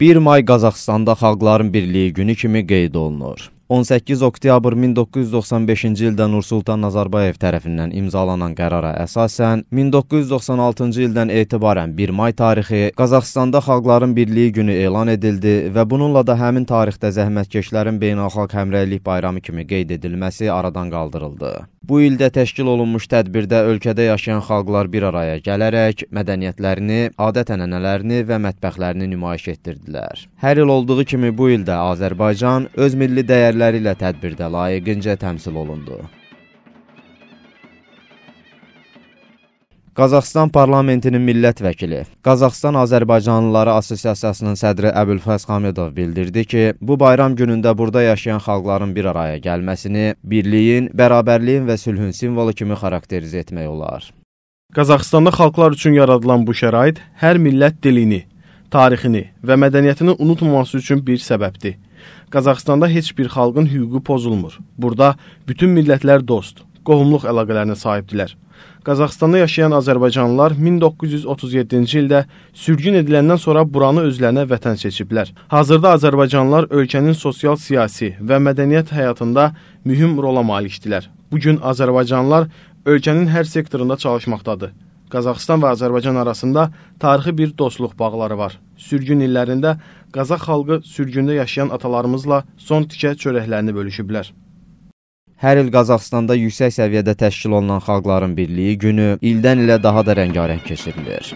1 may Qazaxstanda Xalqların Birliyi günü kimi qeyd olunur. 18 oktyabr 1995-ci ildə Nursultan Nazarbayev tərəfindən imzalanan qərara əsasən 1996-cı ildən etibarən 1 may tarixi Qazaxstanda Xalqların Birliyi günü elan edildi və bununla da həmin tarixdə zəhmətkeşlərin beynəlxalq həmrəylik bayramı kimi qeyd edilməsi aradan qaldırıldı. Bu ildə təşkil olunmuş tədbirdə ölkədə yaşayan xalqlar bir araya gələrək mədəniyyətlərini, adət-ənənələrini və mətbəxlərini nümayiş etdirdilər. Hər il olduğu kimi bu ildə Azərbaycan öz milli dəyərləri ilə tədbirdə layiqincə təmsil olundu. Qazaxıstan parlamentinin millət vəkili, Qazaxıstan Azərbaycanlıları Assosiasiyasının sədri Əbülfəz Xamidov bildirdi ki, bu bayram günündə burada yaşayan xalqların bir araya gəlməsini birliyin, bərabərliyin və sülhün simvolu kimi xarakterizə etmək olar. Qazaxıstanda xalqlar üçün yaradılan bu şərait hər millət dilini, tarixini və mədəniyyətini unutmaması üçün bir səbəbdir. Qazaxıstanda heç bir xalqın hüququ pozulmur. Burada bütün millətlər dost, qohumluq əlaqələrinə sahibdirlər. Qazaxstanda yaşayan azərbaycanlılar 1937-ci ildə sürgün ediləndən sonra buranı özlərinə vətən seçiblər. Hazırda azərbaycanlılar ölkənin sosial-siyasi və mədəniyyət həyatında mühüm rola malikdirlər. Bu gün azərbaycanlılar ölkənin hər sektorunda çalışmaqdadır. Qazaxstan və Azərbaycan arasında tarixi bir dostluq bağları var. Sürgün illərində Qazax xalqı sürgündə yaşayan atalarımızla son tikə çörəklərini bölüşüblər. Hər il Qazaxstanda yüksək səviyyədə təşkil olunan Xalqların Birliyi günü ildən ilə daha da rəngarəng keçirilir.